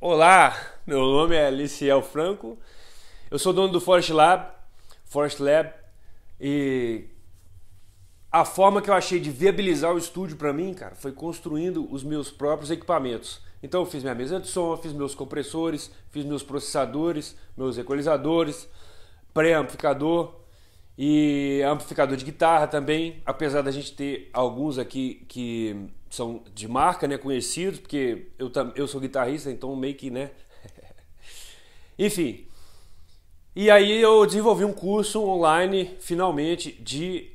Olá, meu nome é Aliciel Franco, eu sou dono do Forest Lab, Forest Lab, e a forma que eu achei de viabilizar o estúdio para mim, cara, foi construindo os meus próprios equipamentos. Então eu fiz minha mesa de som, fiz meus compressores, fiz meus processadores, meus equalizadores, pré-amplificador e amplificador de guitarra também, apesar da gente ter alguns aqui que são de marca, né, conhecidos, porque eu, eu sou guitarrista, então meio que, né? Enfim. E aí eu desenvolvi um curso online, finalmente, de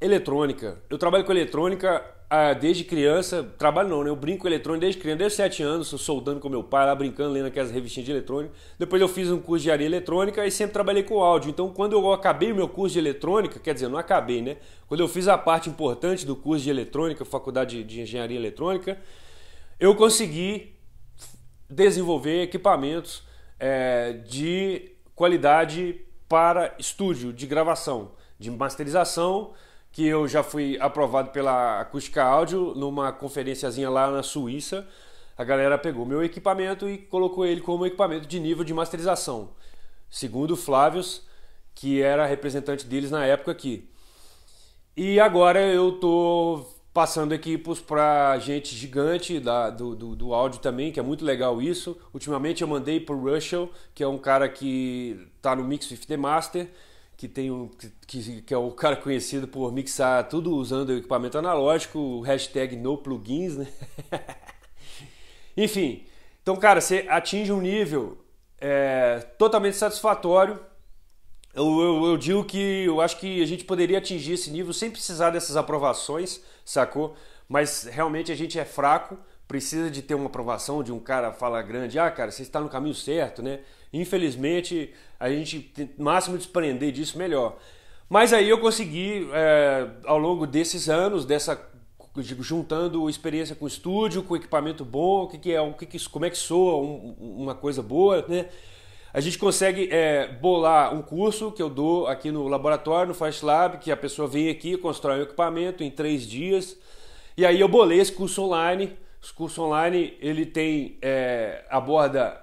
eletrônica. Eu trabalho com eletrônica ah, desde criança, trabalho não, né? Eu brinco eletrônico desde criança, desde 7 anos, soldando com meu pai, lá brincando, lendo aquelas revistinhas de eletrônica. Depois eu fiz um curso de área eletrônica e sempre trabalhei com áudio. Então, quando eu acabei o meu curso de eletrônica, quer dizer, não acabei, né? Quando eu fiz a parte importante do curso de eletrônica, faculdade de engenharia eletrônica, eu consegui desenvolver equipamentos é, de qualidade para estúdio de gravação, de masterização que eu já fui aprovado pela Acústica Áudio numa conferenciazinha lá na Suíça. A galera pegou meu equipamento e colocou ele como equipamento de nível de masterização, segundo Flávios, que era representante deles na época aqui. E agora eu tô passando equipos para gente gigante da, do, do, do, áudio também, que é muito legal isso. Ultimamente eu mandei para o Russell, que é um cara que está no Mix with the Master, que, tem um, que, que é o cara conhecido por mixar tudo usando o equipamento analógico, hashtag no plugins, né? Enfim, então, cara, você atinge um nível é, totalmente satisfatório. Eu, eu, eu, digo que eu acho que a gente poderia atingir esse nível sem precisar dessas aprovações, sacou? Mas realmente a gente é fraco, precisa de ter uma aprovação de um cara fala grande, ah, cara, você está no caminho certo, né? Infelizmente, a gente máximo desprender disso, melhor. Mas aí eu consegui, é, ao longo desses anos, dessa juntando experiência com estúdio, com equipamento bom, o que, que é, o que, que como é que soa um, uma coisa boa, né? A gente consegue é, bolar um curso que eu dou aqui no laboratório, no Fast Lab, que a pessoa vem aqui, constrói o equipamento em três dias. E aí eu bolei esse curso online. Esse curso online ele tem é, aborda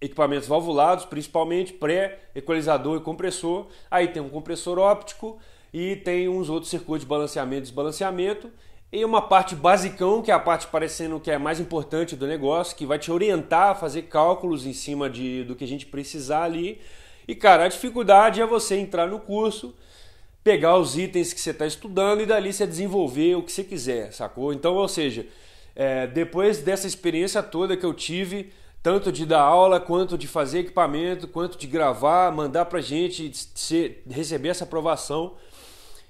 equipamentos valvulados, principalmente pré-equalizador e compressor. Aí tem um compressor óptico e tem uns outros circuitos de balanceamento e desbalanceamento. E uma parte basicão, que é a parte parecendo que é mais importante do negócio, que vai te orientar a fazer cálculos em cima de, do que a gente precisar ali. E cara, a dificuldade é você entrar no curso, pegar os itens que você está estudando e dali você desenvolver o que você quiser, sacou? Então, ou seja, é, depois dessa experiência toda que eu tive tanto de dar aula, quanto de fazer equipamento, quanto de gravar, mandar para gente ser, receber essa aprovação.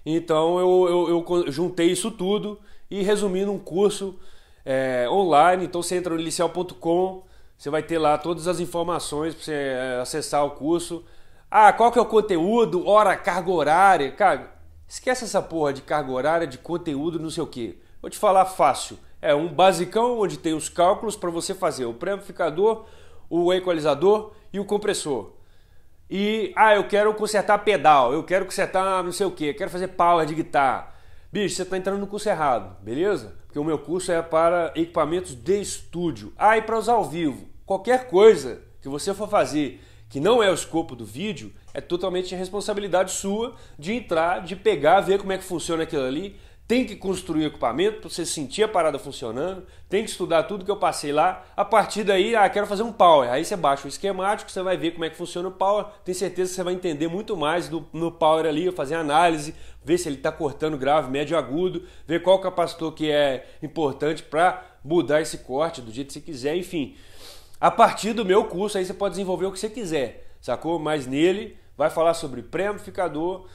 Então eu, eu, eu, juntei isso tudo e resumi num curso é, online. Então você entra no liceu.com, você vai ter lá todas as informações para você é, acessar o curso. Ah, qual que é o conteúdo? Hora, carga horária. Cara, esquece essa porra de carga horária, de conteúdo, não sei o quê. Vou te falar fácil. É um basicão onde tem os cálculos para você fazer o pré-amplificador, o equalizador e o compressor. E, ah, eu quero consertar pedal, eu quero consertar não sei o que, quero fazer power de guitarra. Bicho, você está entrando no curso errado, beleza? Porque o meu curso é para equipamentos de estúdio. Ah, e para usar ao vivo. Qualquer coisa que você for fazer que não é o escopo do vídeo, é totalmente responsabilidade sua de entrar, de pegar, ver como é que funciona aquilo ali, tem que construir equipamento para você sentir a parada funcionando, tem que estudar tudo que eu passei lá. A partir daí, ah, quero fazer um power. Aí você baixa o esquemático, você vai ver como é que funciona o power. Tem certeza que você vai entender muito mais do, no power ali, fazer análise, ver se ele está cortando grave, médio, agudo, ver qual capacitor que é importante para mudar esse corte do jeito que você quiser, enfim. A partir do meu curso, aí você pode desenvolver o que você quiser, sacou? Mas nele vai falar sobre pré-amplificador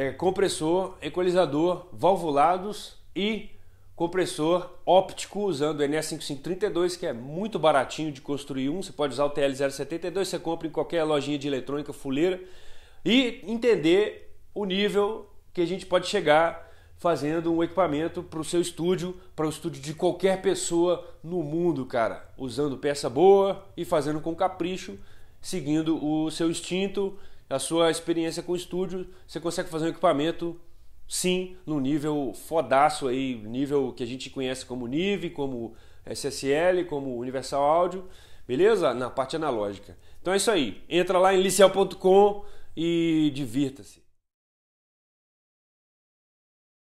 é, compressor, equalizador, valvulados e compressor óptico usando o NS5532, que é muito baratinho de construir um. Você pode usar o TL072, você compra em qualquer lojinha de eletrônica fuleira e entender o nível que a gente pode chegar fazendo um equipamento para o seu estúdio, para o estúdio de qualquer pessoa no mundo, cara, usando peça boa e fazendo com capricho, seguindo o seu instinto, a sua experiência com o estúdio, você consegue fazer um equipamento sim no nível fodaço aí, nível que a gente conhece como NIV, como eh, SSL, como Universal Audio, beleza? Na parte analógica. Então é isso aí. Entra lá em licel.com e divirta-se.